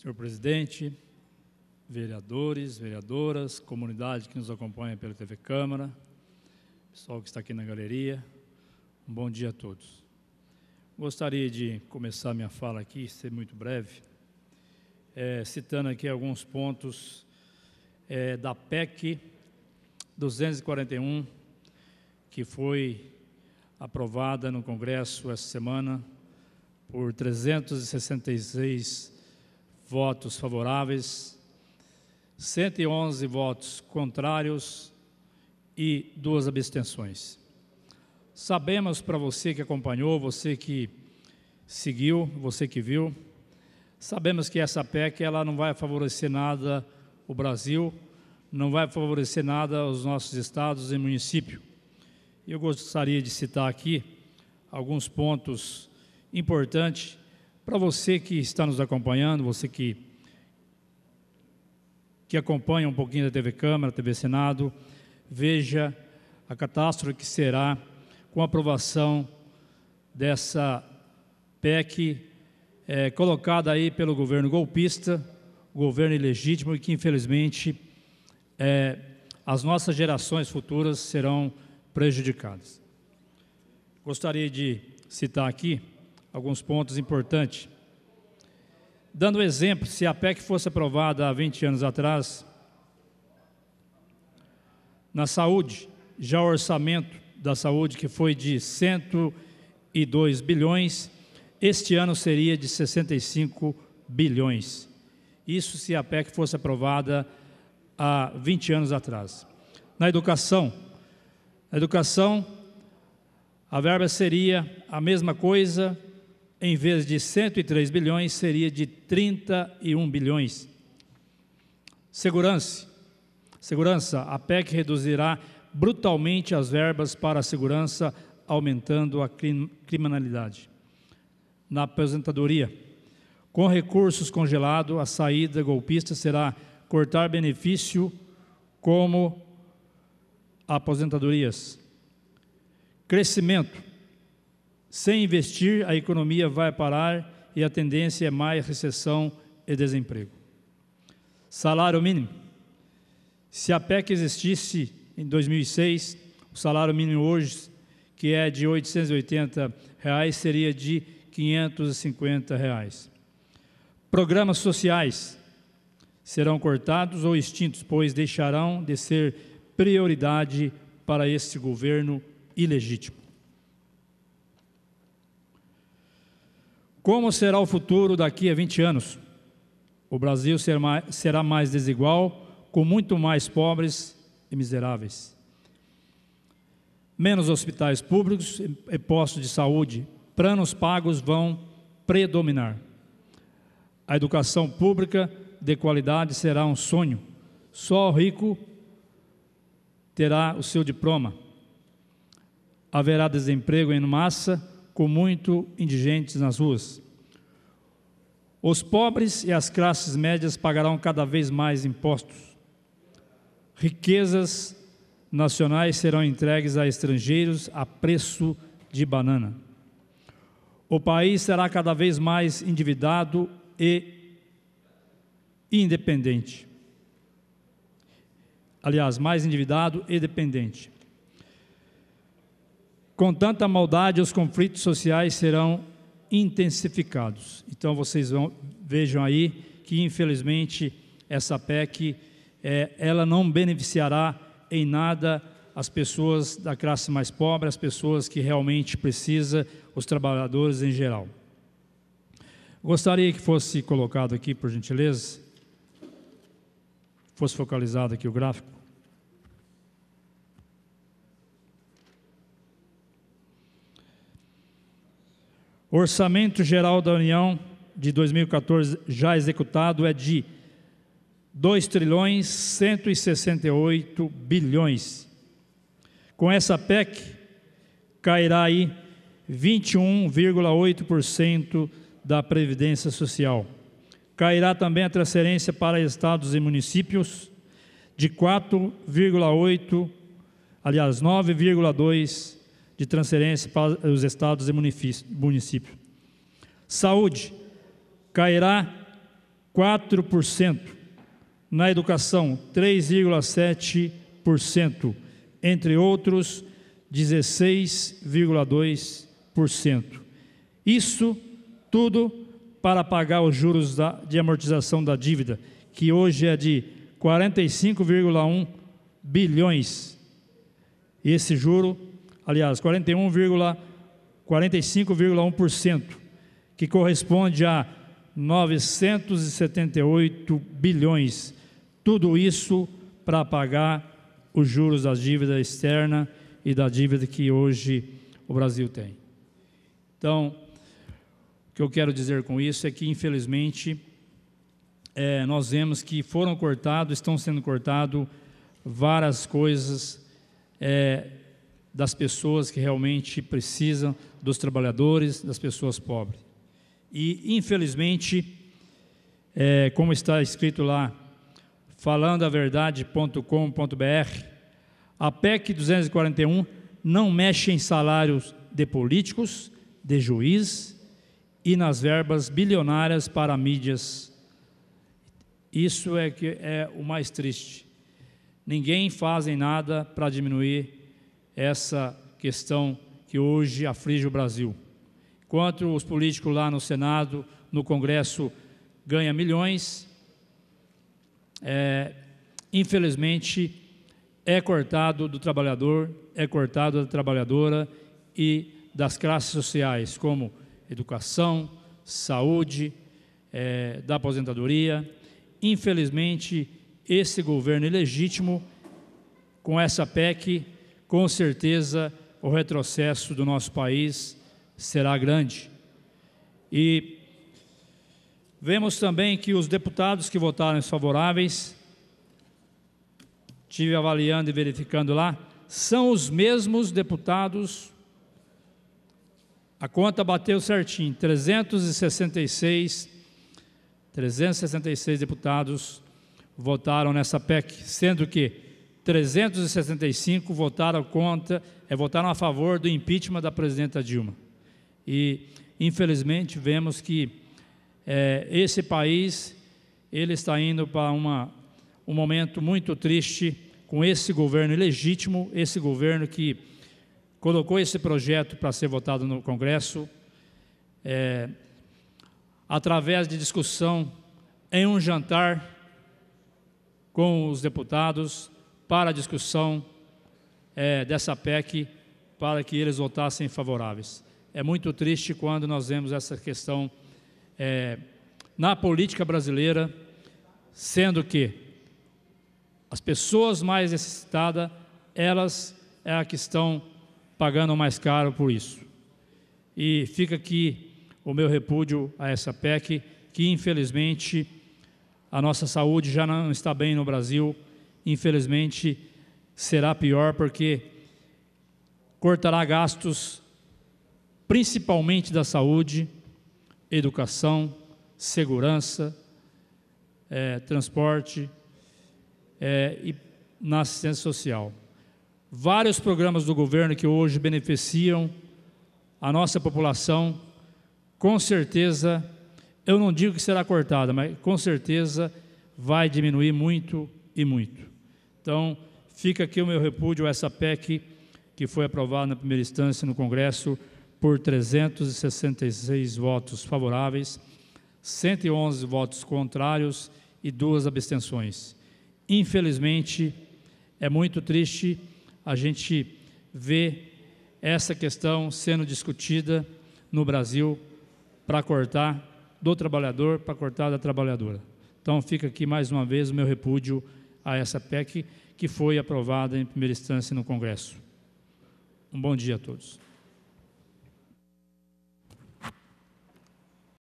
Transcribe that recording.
Senhor presidente, vereadores, vereadoras, comunidade que nos acompanha pela TV Câmara, pessoal que está aqui na galeria, um bom dia a todos. Gostaria de começar minha fala aqui, ser muito breve, é, citando aqui alguns pontos é, da PEC 241, que foi aprovada no Congresso essa semana por 366 votos favoráveis, 111 votos contrários e duas abstenções. Sabemos para você que acompanhou, você que seguiu, você que viu, sabemos que essa PEC ela não vai favorecer nada o Brasil, não vai favorecer nada os nossos estados e município. Eu gostaria de citar aqui alguns pontos importantes para você que está nos acompanhando, você que, que acompanha um pouquinho da TV Câmara, TV Senado, veja a catástrofe que será com a aprovação dessa PEC é, colocada aí pelo governo golpista, governo ilegítimo e que, infelizmente, é, as nossas gerações futuras serão prejudicadas. Gostaria de citar aqui alguns pontos importantes. Dando um exemplo, se a PEC fosse aprovada há 20 anos atrás, na saúde, já o orçamento da saúde, que foi de 102 bilhões, este ano seria de 65 bilhões. Isso se a PEC fosse aprovada há 20 anos atrás. Na educação, na educação, a verba seria a mesma coisa, em vez de 103 bilhões, seria de 31 bilhões. Segurança. Segurança. A PEC reduzirá brutalmente as verbas para a segurança, aumentando a criminalidade. Na aposentadoria. Com recursos congelados, a saída golpista será cortar benefício como aposentadorias. Crescimento. Sem investir, a economia vai parar e a tendência é mais recessão e desemprego. Salário mínimo. Se a PEC existisse em 2006, o salário mínimo hoje, que é de R$ 880, reais, seria de R$ 550. Reais. Programas sociais serão cortados ou extintos, pois deixarão de ser prioridade para este governo ilegítimo. Como será o futuro daqui a 20 anos? O Brasil será mais desigual, com muito mais pobres e miseráveis. Menos hospitais públicos e postos de saúde, planos pagos vão predominar. A educação pública de qualidade será um sonho. Só o rico terá o seu diploma. Haverá desemprego em massa com muito indigentes nas ruas. Os pobres e as classes médias pagarão cada vez mais impostos. Riquezas nacionais serão entregues a estrangeiros a preço de banana. O país será cada vez mais endividado e independente. Aliás, mais endividado e dependente. Com tanta maldade, os conflitos sociais serão intensificados. Então vocês vão, vejam aí que infelizmente essa PEC é, ela não beneficiará em nada as pessoas da classe mais pobre, as pessoas que realmente precisa, os trabalhadores em geral. Gostaria que fosse colocado aqui, por gentileza, fosse focalizado aqui o gráfico. Orçamento geral da União de 2014 já executado é de 2 trilhões 168 bilhões. Com essa PEC cairá aí 21,8% da previdência social. Cairá também a transferência para estados e municípios de 4,8 aliás 9,2 de transferência para os estados e municípios. Saúde cairá 4%, na educação 3,7%, entre outros 16,2%. Isso tudo para pagar os juros da, de amortização da dívida, que hoje é de 45,1 bilhões. Esse juro aliás, 41,45,1%, que corresponde a 978 bilhões. Tudo isso para pagar os juros da dívida externa e da dívida que hoje o Brasil tem. Então, o que eu quero dizer com isso é que, infelizmente, é, nós vemos que foram cortados, estão sendo cortados várias coisas é, das pessoas que realmente precisam, dos trabalhadores, das pessoas pobres. E, infelizmente, é, como está escrito lá, falandaverdade.com.br, a PEC 241 não mexe em salários de políticos, de juiz e nas verbas bilionárias para mídias. Isso é que é o mais triste. Ninguém fazem nada para diminuir essa questão que hoje aflige o Brasil. Enquanto os políticos lá no Senado, no Congresso, ganham milhões, é, infelizmente, é cortado do trabalhador, é cortado da trabalhadora e das classes sociais, como educação, saúde, é, da aposentadoria. Infelizmente, esse governo ilegítimo, com essa PEC, com certeza o retrocesso do nosso país será grande. E vemos também que os deputados que votaram favoráveis, tive avaliando e verificando lá, são os mesmos deputados. A conta bateu certinho, 366, 366 deputados votaram nessa PEC, sendo que 365 votaram contra, é, votaram a favor do impeachment da presidenta Dilma. E, infelizmente, vemos que é, esse país ele está indo para uma, um momento muito triste com esse governo ilegítimo, esse governo que colocou esse projeto para ser votado no Congresso, é, através de discussão em um jantar com os deputados, para a discussão é, dessa PEC para que eles votassem favoráveis. É muito triste quando nós vemos essa questão é, na política brasileira, sendo que as pessoas mais necessitadas, elas é a que estão pagando mais caro por isso. E fica aqui o meu repúdio a essa PEC, que infelizmente a nossa saúde já não está bem no Brasil, infelizmente, será pior, porque cortará gastos principalmente da saúde, educação, segurança, é, transporte é, e na assistência social. Vários programas do governo que hoje beneficiam a nossa população, com certeza, eu não digo que será cortada, mas com certeza vai diminuir muito e muito. Então, fica aqui o meu repúdio a essa PEC que foi aprovada na primeira instância no Congresso por 366 votos favoráveis, 111 votos contrários e duas abstenções. Infelizmente, é muito triste a gente ver essa questão sendo discutida no Brasil para cortar do trabalhador, para cortar da trabalhadora. Então, fica aqui mais uma vez o meu repúdio a essa PEC que foi aprovada em primeira instância no Congresso. Um bom dia a todos.